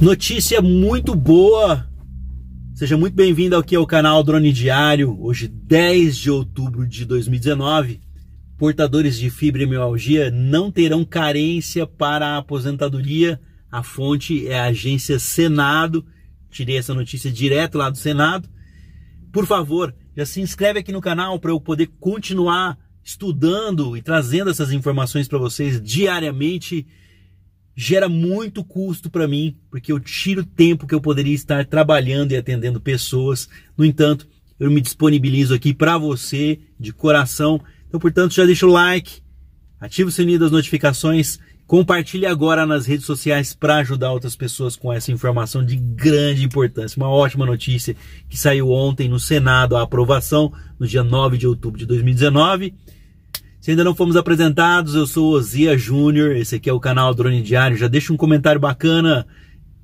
Notícia muito boa! Seja muito bem-vindo aqui ao canal Drone Diário. Hoje, 10 de outubro de 2019, portadores de fibromialgia não terão carência para a aposentadoria. A fonte é a agência Senado. Tirei essa notícia direto lá do Senado. Por favor, já se inscreve aqui no canal para eu poder continuar estudando e trazendo essas informações para vocês diariamente gera muito custo para mim, porque eu tiro tempo que eu poderia estar trabalhando e atendendo pessoas. No entanto, eu me disponibilizo aqui para você de coração. Então, portanto, já deixa o like, ativa o sininho das notificações, compartilhe agora nas redes sociais para ajudar outras pessoas com essa informação de grande importância. Uma ótima notícia que saiu ontem no Senado a aprovação no dia 9 de outubro de 2019 se ainda não fomos apresentados, eu sou Ozia Júnior, esse aqui é o canal Drone Diário. Já deixa um comentário bacana.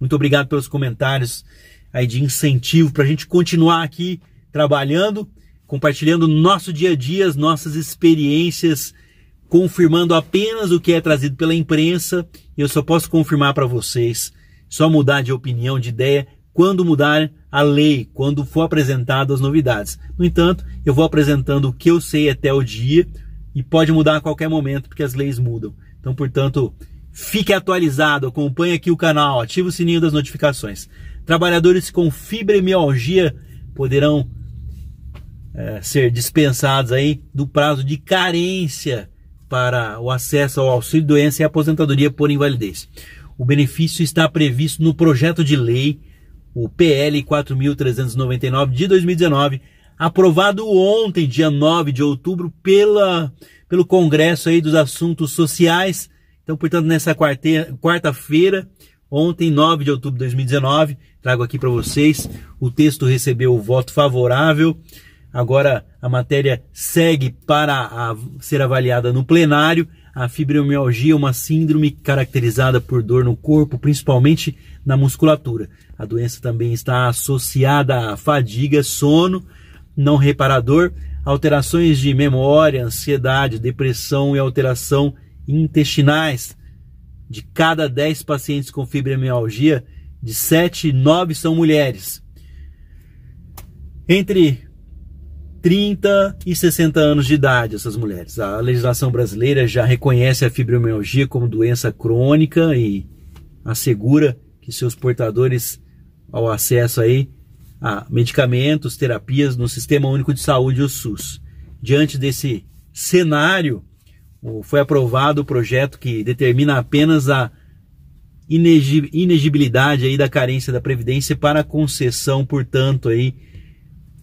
Muito obrigado pelos comentários aí de incentivo para a gente continuar aqui trabalhando, compartilhando nosso dia a dia, as nossas experiências, confirmando apenas o que é trazido pela imprensa. E eu só posso confirmar para vocês, só mudar de opinião, de ideia, quando mudar a lei, quando for apresentado as novidades. No entanto, eu vou apresentando o que eu sei até o dia, e pode mudar a qualquer momento porque as leis mudam. Então, portanto, fique atualizado, acompanhe aqui o canal, ative o sininho das notificações. Trabalhadores com fibromialgia poderão é, ser dispensados aí do prazo de carência para o acesso ao auxílio doença e aposentadoria por invalidez. O benefício está previsto no projeto de lei, o PL 4.399 de 2019 aprovado ontem, dia 9 de outubro, pela, pelo Congresso aí dos Assuntos Sociais. Então, portanto, nessa quarta-feira, ontem, 9 de outubro de 2019, trago aqui para vocês. O texto recebeu o voto favorável. Agora a matéria segue para a, ser avaliada no plenário. A fibromialgia é uma síndrome caracterizada por dor no corpo, principalmente na musculatura. A doença também está associada a fadiga, sono não reparador, alterações de memória, ansiedade, depressão e alteração intestinais. De cada 10 pacientes com fibromialgia, de 7, 9 são mulheres. Entre 30 e 60 anos de idade, essas mulheres. A legislação brasileira já reconhece a fibromialgia como doença crônica e assegura que seus portadores ao acesso aí a medicamentos, terapias no Sistema Único de Saúde, o SUS. Diante desse cenário, foi aprovado o projeto que determina apenas a inegibilidade aí da carência da previdência para concessão, portanto, aí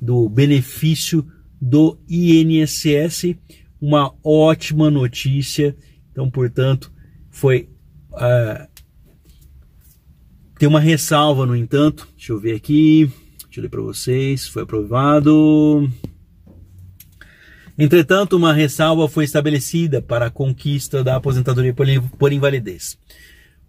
do benefício do INSS, uma ótima notícia. Então, portanto, foi uh, tem uma ressalva, no entanto, deixa eu ver aqui. Deixa eu ler para vocês. Foi aprovado. Entretanto, uma ressalva foi estabelecida para a conquista da aposentadoria por invalidez.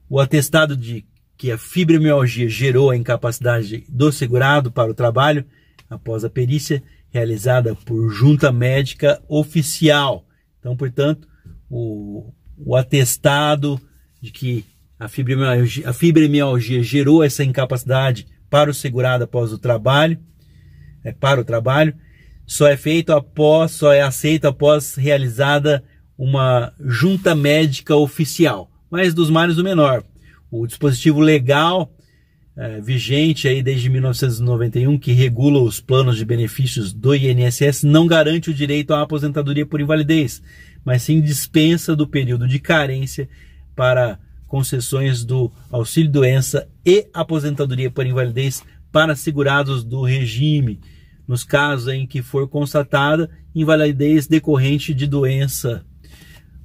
O atestado de que a fibromialgia gerou a incapacidade do segurado para o trabalho após a perícia realizada por junta médica oficial. Então, portanto, o, o atestado de que a fibromialgia, a fibromialgia gerou essa incapacidade para o segurado após o trabalho, é, para o trabalho, só é feito após, só é aceito após realizada uma junta médica oficial, mas dos males o menor. O dispositivo legal é, vigente aí desde 1991 que regula os planos de benefícios do INSS não garante o direito à aposentadoria por invalidez, mas sim dispensa do período de carência para concessões do auxílio doença e aposentadoria por invalidez para segurados do regime, nos casos em que for constatada invalidez decorrente de doença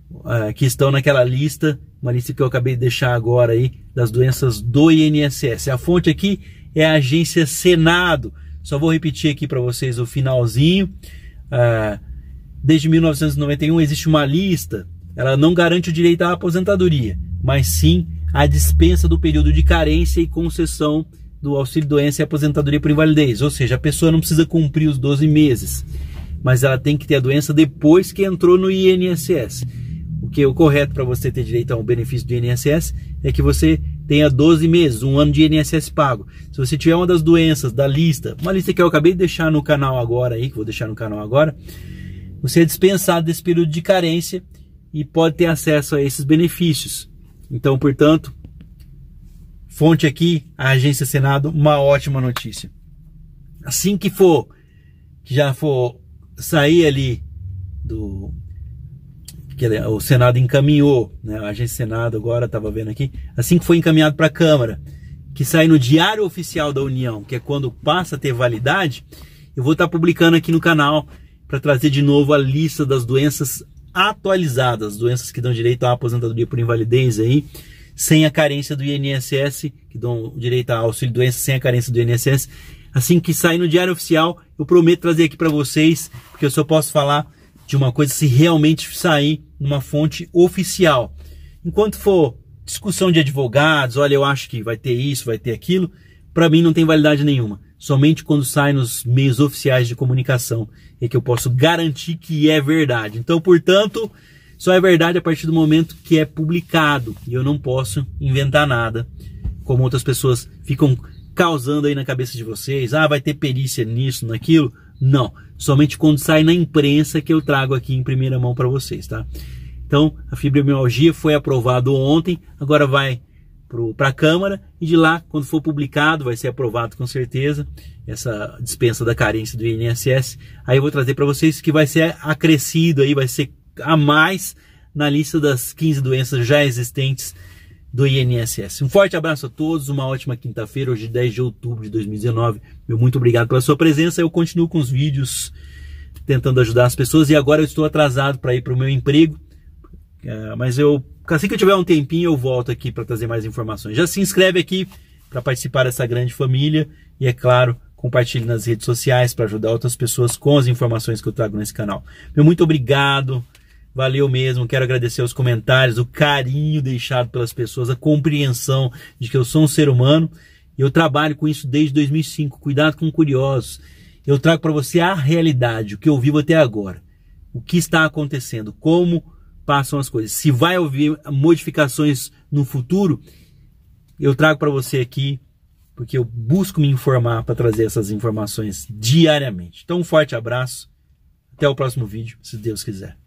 uh, que estão naquela lista, uma lista que eu acabei de deixar agora aí das doenças do INSS. A fonte aqui é a agência Senado. Só vou repetir aqui para vocês o finalzinho. Uh, desde 1991 existe uma lista. Ela não garante o direito à aposentadoria mas sim a dispensa do período de carência e concessão do auxílio-doença e aposentadoria por invalidez. Ou seja, a pessoa não precisa cumprir os 12 meses, mas ela tem que ter a doença depois que entrou no INSS. O que é o correto para você ter direito ao benefício do INSS é que você tenha 12 meses, um ano de INSS pago. Se você tiver uma das doenças da lista, uma lista que eu acabei de deixar no canal agora aí, que vou deixar no canal agora, você é dispensado desse período de carência e pode ter acesso a esses benefícios. Então, portanto, fonte aqui, a agência Senado, uma ótima notícia. Assim que for, que já for sair ali do que o Senado encaminhou, né? A agência Senado agora estava vendo aqui, assim que foi encaminhado para a Câmara, que sai no Diário Oficial da União, que é quando passa a ter validade, eu vou estar tá publicando aqui no canal para trazer de novo a lista das doenças atualizadas, doenças que dão direito à aposentadoria por invalidez aí, sem a carência do INSS, que dão direito ao auxílio doença sem a carência do INSS. Assim que sair no Diário Oficial, eu prometo trazer aqui para vocês, porque eu só posso falar de uma coisa se realmente sair numa fonte oficial. Enquanto for discussão de advogados, olha, eu acho que vai ter isso, vai ter aquilo, para mim não tem validade nenhuma somente quando sai nos meios oficiais de comunicação é que eu posso garantir que é verdade. Então, portanto, só é verdade a partir do momento que é publicado e eu não posso inventar nada, como outras pessoas ficam causando aí na cabeça de vocês. Ah, vai ter perícia nisso, naquilo. Não, somente quando sai na imprensa que eu trago aqui em primeira mão para vocês, tá? Então, a fibromialgia foi aprovado ontem, agora vai para a Câmara e de lá, quando for publicado, vai ser aprovado com certeza essa dispensa da carência do INSS. Aí eu vou trazer para vocês que vai ser acrescido aí, vai ser a mais na lista das 15 doenças já existentes do INSS. Um forte abraço a todos, uma ótima quinta-feira, hoje 10 de outubro de 2019. Meu muito obrigado pela sua presença. Eu continuo com os vídeos tentando ajudar as pessoas e agora eu estou atrasado para ir para o meu emprego é, mas eu, assim que eu tiver um tempinho, eu volto aqui para trazer mais informações. Já se inscreve aqui para participar dessa grande família e, é claro, compartilhe nas redes sociais para ajudar outras pessoas com as informações que eu trago nesse canal. Meu muito obrigado. Valeu mesmo, quero agradecer os comentários, o carinho deixado pelas pessoas, a compreensão de que eu sou um ser humano e eu trabalho com isso desde 2005. Cuidado com curiosos. Eu trago para você a realidade, o que eu vivo até agora, o que está acontecendo, como passam as coisas. Se vai haver modificações no futuro, eu trago para você aqui, porque eu busco me informar para trazer essas informações diariamente. Então, um forte abraço. Até o próximo vídeo, se Deus quiser.